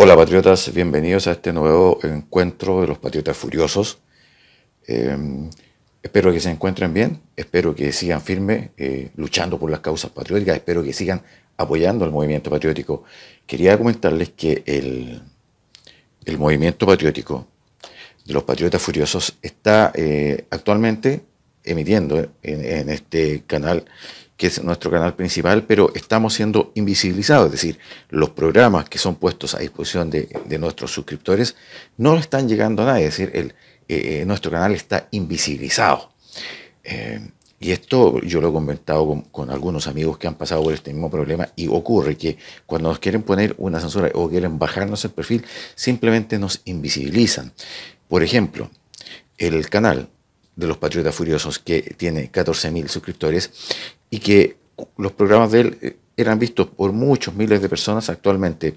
Hola patriotas, bienvenidos a este nuevo encuentro de los patriotas furiosos. Em, espero que se encuentren bien, espero que sigan firmes eh, luchando por las causas patrióticas, espero que sigan apoyando al movimiento patriótico. Quería comentarles que el, el movimiento patriótico de los patriotas furiosos está eh, actualmente emitiendo en este canal que es nuestro canal principal, pero estamos siendo invisibilizados, es decir, los programas que son puestos a disposición de, nuestros suscriptores no están llegando a nadie, es decir, eh, eh, nuestro canal está invisibilizado. Eh, y esto yo lo he comentado con, algunos amigos que han pasado por este mismo problema y ocurre que cuando nos quieren poner una censura o quieren bajarnos el perfil, simplemente nos invisibilizan. Por ejemplo, el canal de los Patriotas Furiosos, que tiene 14.000 suscriptores, y que los programas de él eh, eran vistos por muchos miles de personas actualmente.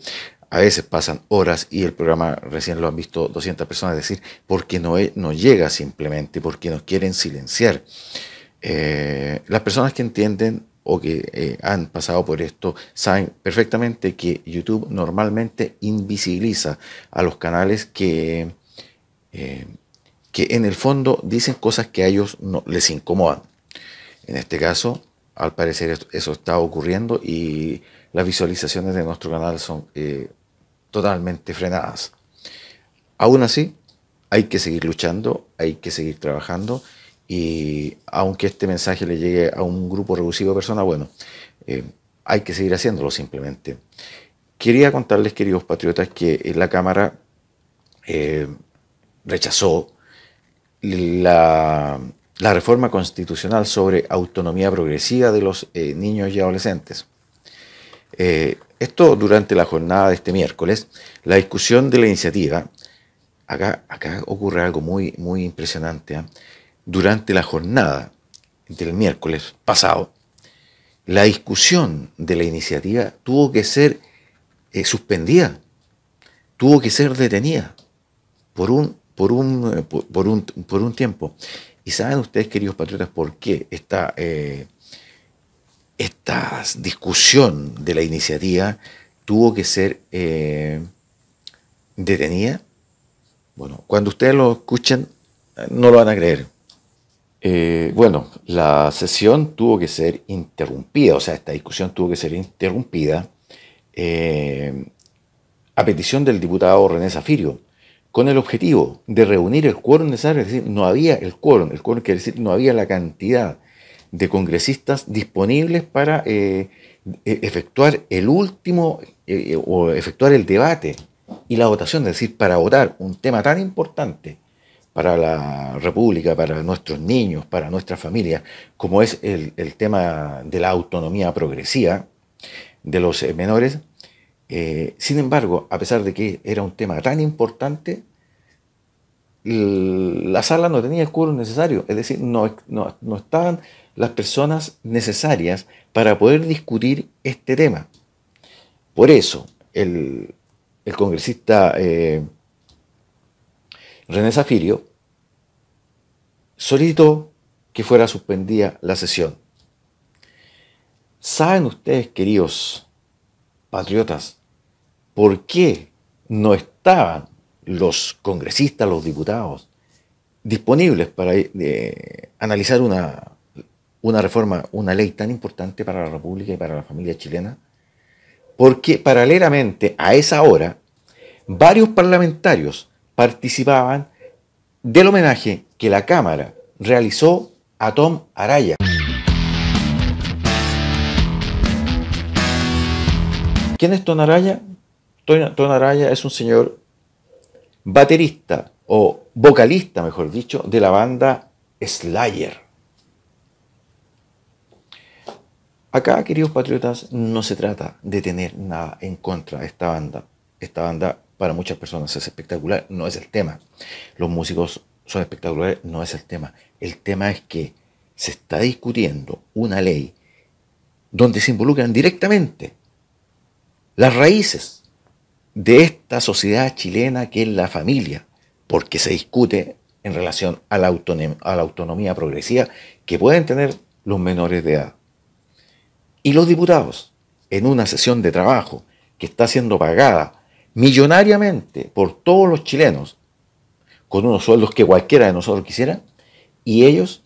A veces pasan horas y el programa recién lo han visto 200 personas, es decir, porque no, no llega simplemente, porque nos quieren silenciar. Eh, las personas que entienden o que eh, han pasado por esto saben perfectamente que YouTube normalmente invisibiliza a los canales que que en el fondo dicen cosas que a ellos no, les incomodan. En este caso, al parecer eso está ocurriendo y las visualizaciones de nuestro canal son eh, totalmente frenadas. Aún así, hay que seguir luchando, hay que seguir trabajando y aunque este mensaje le llegue a un grupo reducido de personas, bueno, eh, hay que seguir haciéndolo simplemente. Quería contarles, queridos patriotas, que eh, la Cámara rechazó la, reforma constitucional sobre autonomía progresiva de los eh, niños y adolescentes. Eh, esto durante la jornada de este miércoles, la discusión de la iniciativa, acá, acá ocurre algo muy, muy impresionante, ¿eh? durante la jornada del miércoles pasado, la discusión de la iniciativa tuvo que ser suspendida, tuvo que ser detenida por un eh, por un, por, un, tiempo. Y saben ustedes, queridos patriotas, por qué esta, eh, discusión de la iniciativa tuvo que ser eh, detenida. Bueno, cuando ustedes lo escuchen, no lo van a creer. bueno, la sesión tuvo que ser interrumpida, o sea, esta discusión tuvo que ser interrumpida a petición del diputado René Zafirio, con el objetivo de reunir el quórum necesario, es decir, no había el quórum, el quórum quiere decir no había la cantidad de congresistas disponibles para eh, e, efectuar el último eh, eh, o efectuar el debate y la votación, es decir, para votar un tema tan importante para la República, para nuestros niños, para nuestras familias, como es el tema de la autonomía progresiva de los menores, eh, sin embargo, a pesar de que era un tema tan importante, la sala no tenía el cuero necesario, es decir, no, estaban las personas necesarias para poder discutir este tema. Por eso, el, congresista eh, René Zafirio solicitó que fuera suspendida la sesión. ¿Saben ustedes, queridos patriotas, por qué no estaban los congresistas, los diputados, disponibles para eh, analizar una, una reforma, una ley tan importante para la República y para la familia chilena, porque paralelamente a esa hora, varios parlamentarios participaban del homenaje que la Cámara realizó a Tom Araya. ¿Quién es Tom Araya? Tony Araya es un señor baterista o vocalista, mejor dicho, de la banda Slayer. Acá, queridos patriotas, no se trata de tener nada en contra de esta banda. Esta banda para muchas personas es espectacular, no es el tema. Los músicos son espectaculares, no es el tema. El tema es que se está discutiendo una ley donde se involucran directamente las raíces de esta sociedad chilena que es la familia, porque se discute en relación a la, autonomía, progresiva que pueden tener los menores de edad. Y los diputados, en una sesión de trabajo que está siendo pagada millonariamente por todos los chilenos, con unos sueldos que cualquiera de nosotros quisiera, y ellos,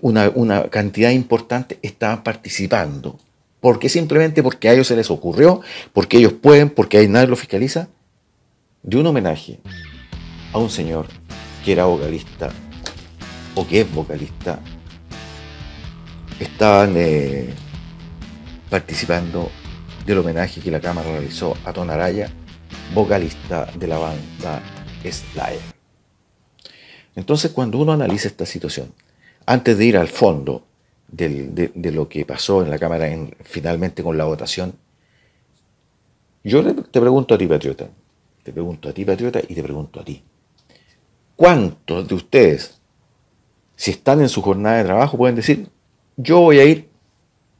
una, una cantidad importante, estaban participando porque simplemente porque a ellos se les ocurrió, porque ellos pueden, porque ahí nadie lo fiscaliza, de un homenaje a un señor que era vocalista o que es vocalista, estaban eh, participando del homenaje que la Cámara realizó a Ton Araya, vocalista de la banda Slayer. Entonces, cuando uno analiza esta situación, antes de ir al fondo de, lo que pasó en la Cámara en, finalmente con la votación, yo te pregunto a ti, patriota, te pregunto a ti, patriota, y te pregunto a ti, ¿cuántos de ustedes, si están en su jornada de trabajo, pueden decir, yo voy a ir,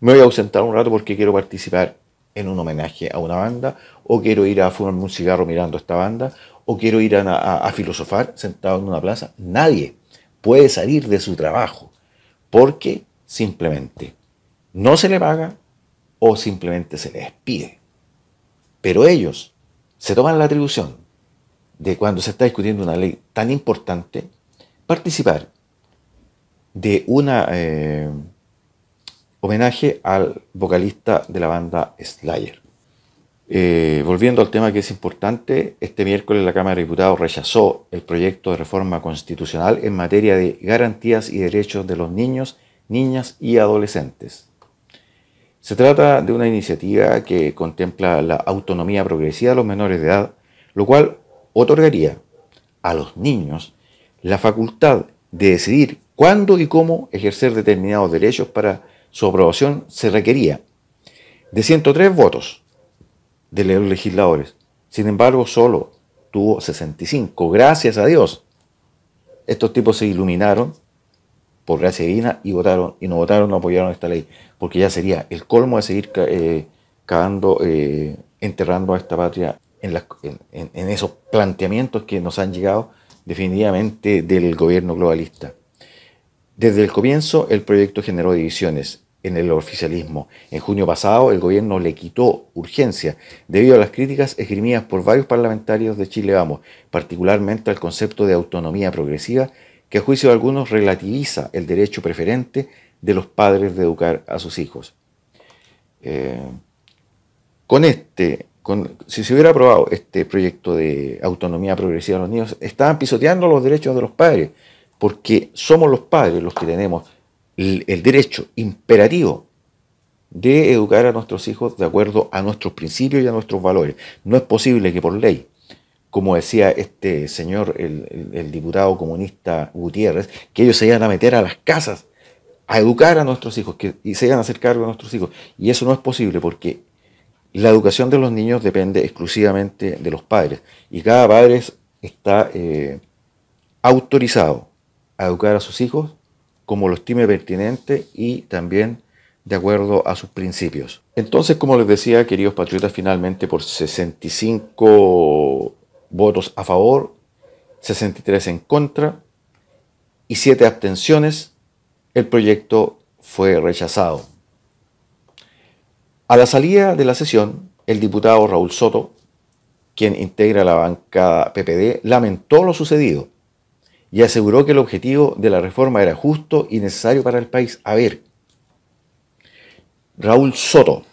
me voy a ausentar un rato porque quiero participar en un homenaje a una banda, o quiero ir a fumarme un cigarro mirando a esta banda, o quiero ir a, a filosofar sentado en una plaza? Nadie puede salir de su trabajo porque simplemente no se le paga o simplemente se le despide. Pero ellos se toman la atribución de cuando se está discutiendo una ley tan importante, participar de un eh, homenaje al vocalista de la banda Slayer. Eh, volviendo al tema que es importante, este miércoles la Cámara de Diputados rechazó el proyecto de reforma constitucional en materia de garantías y derechos de los niños niñas y adolescentes. Se trata de una iniciativa que contempla la autonomía progresiva de los menores de edad, lo cual otorgaría a los niños la facultad de decidir cuándo y cómo ejercer determinados derechos para su aprobación se requería de 103 votos de los legisladores. Sin embargo, solo tuvo 65. Gracias a Dios. Estos tipos se iluminaron por gracia divina y votaron, y no votaron, no apoyaron esta ley, porque ya sería el colmo de seguir eh, cagando, eh, enterrando a esta patria en, esos planteamientos que nos han llegado definitivamente del gobierno globalista. Desde el comienzo el proyecto generó divisiones en el oficialismo. En junio pasado el gobierno le quitó urgencia debido a las críticas esgrimidas por varios parlamentarios de Chile Vamos, particularmente al concepto de autonomía progresiva que a juicio de algunos relativiza el derecho preferente de los padres de educar a sus hijos. Eh, con este, si se hubiera aprobado este proyecto de autonomía progresiva de los niños, estaban pisoteando los derechos de los padres, porque somos los padres los que tenemos el derecho imperativo de educar a nuestros hijos de acuerdo a nuestros principios y a nuestros valores. No es posible que por ley como decía este señor, el, diputado comunista Gutiérrez, que ellos se iban a meter a las casas a educar a nuestros hijos, que y se iban a hacer cargo de nuestros hijos. Y eso no es posible porque la educación de los niños depende exclusivamente de los padres. Y cada padre está eh, autorizado a educar a sus hijos como lo estime pertinente y también de acuerdo a sus principios. Entonces, como les decía, queridos patriotas, finalmente por 65 votos a favor, 63 en contra y 7 abstenciones, el proyecto fue rechazado. A la salida de la sesión, el diputado Raúl Soto, quien integra la bancada PPD, lamentó lo sucedido y aseguró que el objetivo de la reforma era justo y necesario para el país. A ver, Raúl Soto,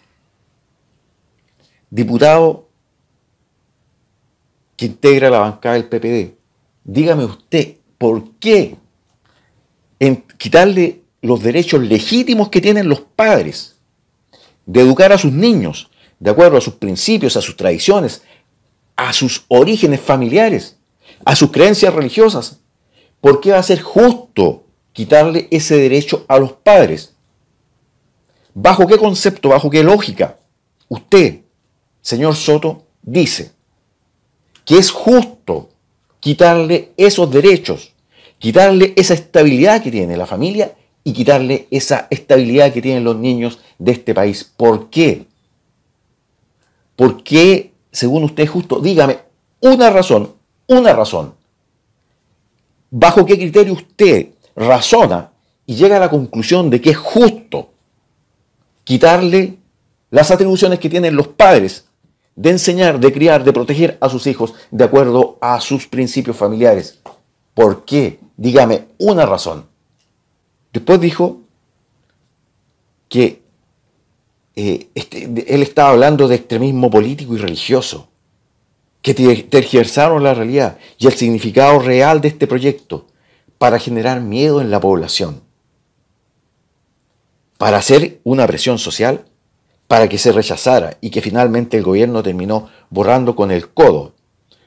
diputado que integra la bancada del PPD. Dígame usted, ¿por qué en quitarle los derechos legítimos que tienen los padres de educar a sus niños de acuerdo a sus principios, a sus tradiciones, a sus orígenes familiares, a sus creencias religiosas? ¿Por qué va a ser justo quitarle ese derecho a los padres? ¿Bajo qué concepto, bajo qué lógica? Usted, señor Soto, dice que es justo quitarle esos derechos, quitarle esa estabilidad que tiene la familia y quitarle esa estabilidad que tienen los niños de este país. ¿Por qué? ¿Por qué, según usted es justo? Dígame una razón, una razón. ¿Bajo qué criterio usted razona y llega a la conclusión de que es justo quitarle las atribuciones que tienen los padres de enseñar, de criar, de proteger a sus hijos de acuerdo a sus principios familiares. ¿Por qué? Dígame una razón. Después dijo que eh, este, él estaba hablando de extremismo político y religioso, que tergiversaron la realidad y el significado real de este proyecto para generar miedo en la población, para hacer una presión social para que se rechazara y que finalmente el gobierno terminó borrando con el codo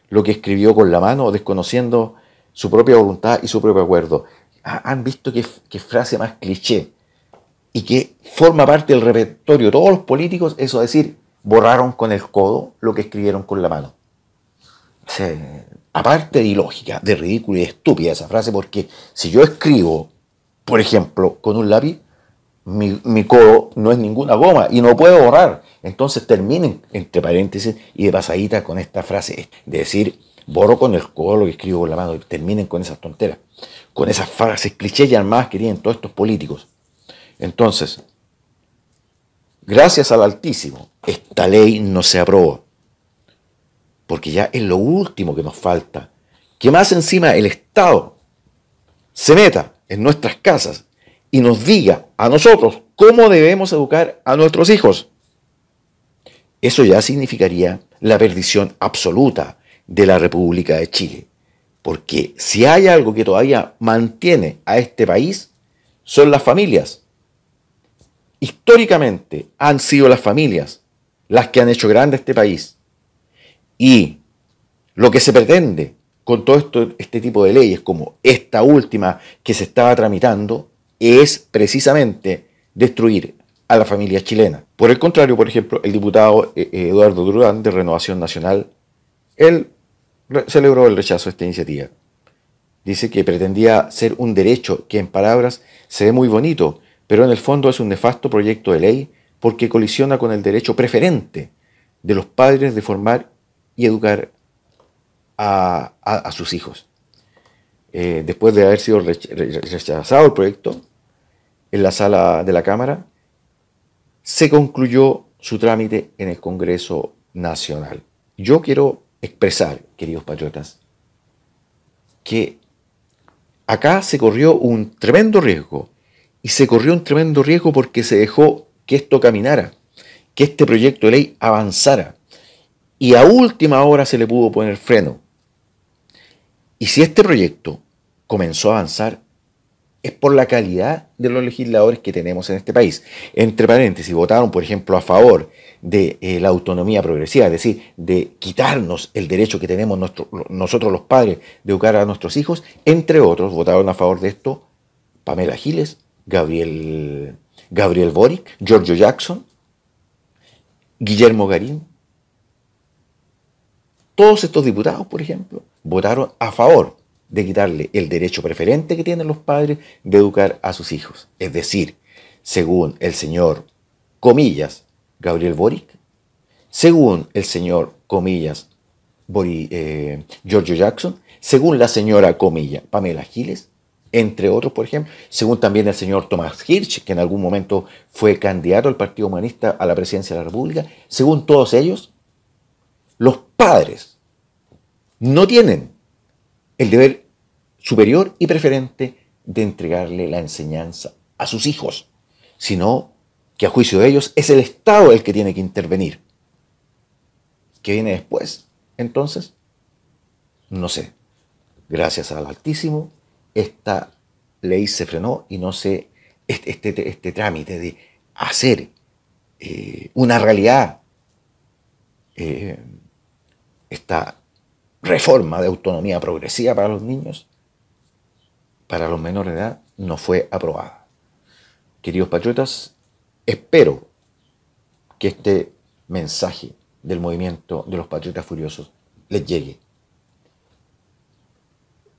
lo que escribió con la mano, desconociendo su propia voluntad y su propio acuerdo. Ah, Han visto qué, frase más cliché y que forma parte del repertorio de todos los políticos, eso es decir, borraron con el codo lo que escribieron con la mano. aparte de ilógica, de ridícula y estúpida esa frase, porque si yo escribo, por ejemplo, con un lápiz, mi, codo no es ninguna goma y no puedo borrar. Entonces terminen entre paréntesis y de pasadita con esta frase, de decir, borro con el codo lo que escribo con la mano, y terminen con esas tonteras, con esas frases clichés y armadas que tienen todos estos políticos. Entonces, gracias al Altísimo, esta ley no se aprobó, porque ya es lo último que nos falta, que más encima el Estado se meta en nuestras casas y nos diga a nosotros cómo debemos educar a nuestros hijos. Eso ya significaría la perdición absoluta de la República de Chile. Porque si hay algo que todavía mantiene a este país, son las familias. Históricamente han sido las familias las que han hecho grande este país. Y lo que se pretende con todo esto, este tipo de leyes, como esta última que se estaba tramitando, es precisamente destruir a la familia chilena. Por el contrario, por ejemplo, el diputado eh, eh, Eduardo Durán de Renovación Nacional, él celebró el rechazo a esta iniciativa. Dice que pretendía ser un derecho que en palabras se ve muy bonito, pero en el fondo es un nefasto proyecto de ley porque colisiona con el derecho preferente de los padres de formar y educar a sus hijos. Eh, después de haber sido rechazado el proyecto en la sala de la Cámara, se concluyó su trámite en el Congreso Nacional. Yo quiero expresar, queridos patriotas, que acá se corrió un tremendo riesgo y se corrió un tremendo riesgo porque se dejó que esto caminara, que este proyecto de ley avanzara y a última hora se le pudo poner freno. Y si este proyecto comenzó a avanzar es por la calidad de los legisladores que tenemos en este país. Entre paréntesis, votaron, por ejemplo, a favor de eh, la autonomía progresiva, es decir, de quitarnos el derecho que tenemos nosotros los padres de educar a nuestros hijos. Entre otros, votaron a favor de esto Pamela Giles, Gabriel, Gabriel Boric, Giorgio Jackson, Guillermo Garín. Todos estos diputados, por ejemplo, votaron a favor de quitarle el derecho preferente que tienen los padres de educar a sus hijos. Es decir, según el señor, comillas, Gabriel Boric, según el señor, comillas, eh, Giorgio Jackson, según la señora, comillas, Pamela Giles, entre otros, por ejemplo, según también el señor Tomás Hirsch, que en algún momento fue candidato al Partido Humanista a la presidencia de la República, según todos ellos, los padres no tienen el deber superior y preferente de entregarle la enseñanza a sus hijos, sino que a juicio de ellos es el Estado el que tiene que intervenir. ¿Qué viene después? Entonces, no sé. Gracias al Altísimo, esta ley se frenó y no sé este, este, este trámite de hacer eh, una realidad eh, está reforma de autonomía progresiva para los niños, para los menores de edad, no fue aprobada. Queridos patriotas, espero que este mensaje del movimiento de los patriotas furiosos les llegue.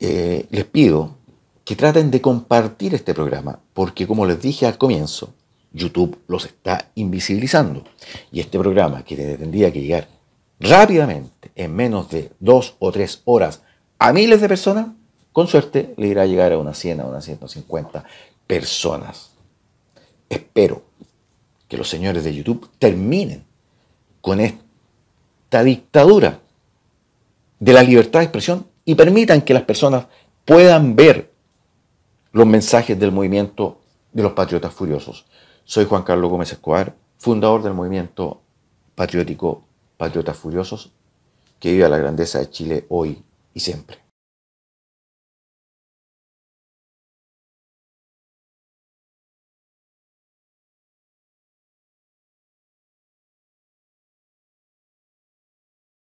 Eh, les pido que traten de compartir este programa, porque como les dije al comienzo, YouTube los está invisibilizando. Y este programa que tendría que llegar rápidamente, en menos de dos o tres horas, a miles de personas, con suerte le irá a llegar a unas 100, a unas 150 personas. Espero que los señores de YouTube terminen con esta dictadura de la libertad de expresión y permitan que las personas puedan ver los mensajes del movimiento de los patriotas furiosos. Soy Juan Carlos Gómez Escobar, fundador del movimiento patriótico Patriotas Furiosos, que viva la grandeza de Chile hoy y siempre.